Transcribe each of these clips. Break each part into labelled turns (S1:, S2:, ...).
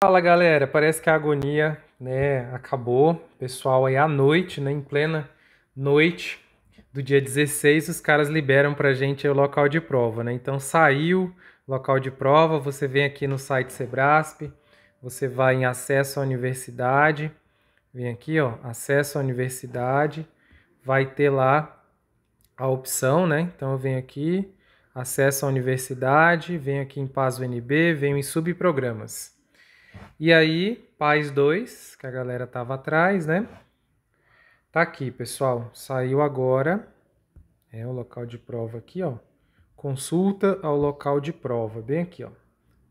S1: Fala galera, parece que a agonia né, acabou. Pessoal, aí à noite, né, em plena noite do dia 16, os caras liberam pra gente o local de prova, né? Então saiu local de prova, você vem aqui no site Sebrasp, você vai em acesso à universidade, vem aqui, ó, acesso à universidade, vai ter lá a opção, né? Então eu venho aqui, acesso à universidade, venho aqui em Paz UNB, venho em subprogramas. E aí, Paz 2, que a galera tava atrás, né? Tá aqui, pessoal. Saiu agora. É o local de prova aqui, ó. Consulta ao local de prova, bem aqui, ó.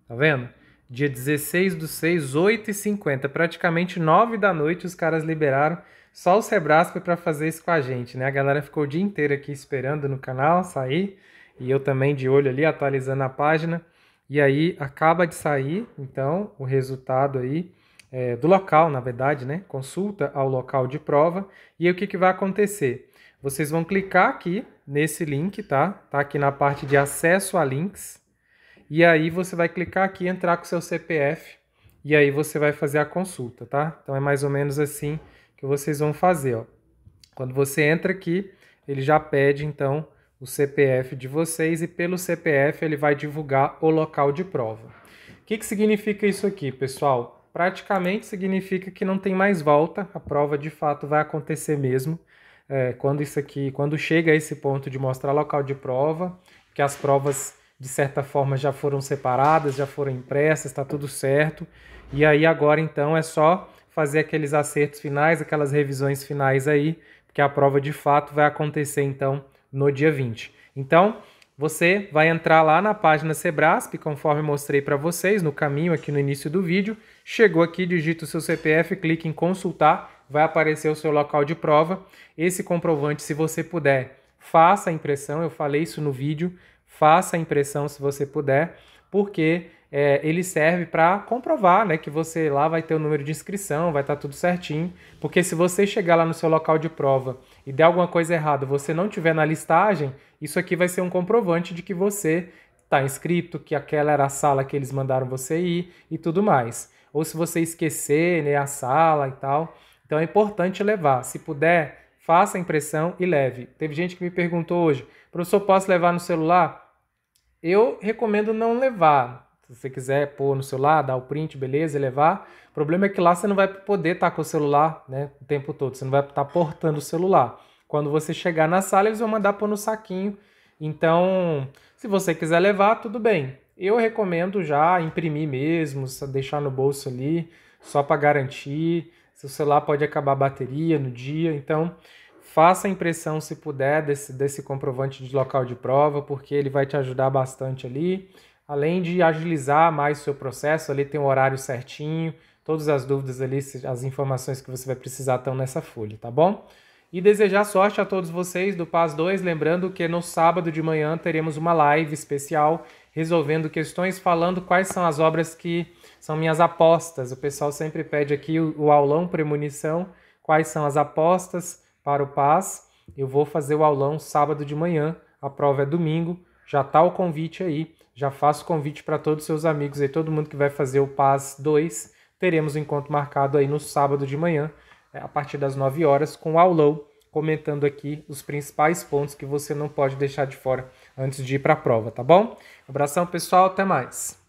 S1: Tá vendo? Dia 16 do 6, 8h50, praticamente 9 da noite, os caras liberaram só o Sebrasco para fazer isso com a gente, né? A galera ficou o dia inteiro aqui esperando no canal sair, e eu também de olho ali, atualizando a página. E aí acaba de sair, então, o resultado aí é, do local, na verdade, né? Consulta ao local de prova. E aí, o que, que vai acontecer? Vocês vão clicar aqui nesse link, tá? Tá aqui na parte de acesso a links. E aí você vai clicar aqui, entrar com seu CPF e aí você vai fazer a consulta, tá? Então é mais ou menos assim que vocês vão fazer, ó. Quando você entra aqui, ele já pede então o CPF de vocês e pelo CPF ele vai divulgar o local de prova. O que, que significa isso aqui, pessoal? Praticamente significa que não tem mais volta, a prova de fato vai acontecer mesmo. É, quando isso aqui, quando chega a esse ponto de mostrar local de prova, que as provas de certa forma já foram separadas, já foram impressas, está tudo certo. E aí agora então é só fazer aqueles acertos finais, aquelas revisões finais aí, porque a prova de fato vai acontecer então no dia 20. Então, você vai entrar lá na página Sebrasp, conforme mostrei para vocês no caminho aqui no início do vídeo. Chegou aqui, digita o seu CPF, clique em consultar, vai aparecer o seu local de prova. Esse comprovante, se você puder, faça a impressão, eu falei isso no vídeo, faça a impressão se você puder, porque é, ele serve para comprovar né, que você lá vai ter o número de inscrição, vai estar tá tudo certinho. Porque se você chegar lá no seu local de prova e der alguma coisa errada, você não tiver na listagem, isso aqui vai ser um comprovante de que você está inscrito, que aquela era a sala que eles mandaram você ir e tudo mais. Ou se você esquecer né, a sala e tal. Então é importante levar. Se puder, faça a impressão e leve. Teve gente que me perguntou hoje, professor, posso levar no celular? Eu recomendo não levar, se você quiser pôr no celular, dar o print, beleza, levar. O problema é que lá você não vai poder estar com o celular né, o tempo todo. Você não vai estar portando o celular. Quando você chegar na sala, eles vão mandar pôr no saquinho. Então, se você quiser levar, tudo bem. Eu recomendo já imprimir mesmo, deixar no bolso ali, só para garantir. Seu celular pode acabar a bateria no dia, então faça a impressão, se puder, desse, desse comprovante de local de prova, porque ele vai te ajudar bastante ali além de agilizar mais o seu processo, ali tem um horário certinho, todas as dúvidas ali, as informações que você vai precisar estão nessa folha, tá bom? E desejar sorte a todos vocês do PAS 2, lembrando que no sábado de manhã teremos uma live especial resolvendo questões, falando quais são as obras que são minhas apostas. O pessoal sempre pede aqui o aulão premonição, quais são as apostas para o PAS. Eu vou fazer o aulão sábado de manhã, a prova é domingo, já tá o convite aí, já faço convite para todos os seus amigos e todo mundo que vai fazer o Paz 2. Teremos um encontro marcado aí no sábado de manhã, é, a partir das 9 horas, com o Aulão comentando aqui os principais pontos que você não pode deixar de fora antes de ir para a prova, tá bom? abração, pessoal, até mais.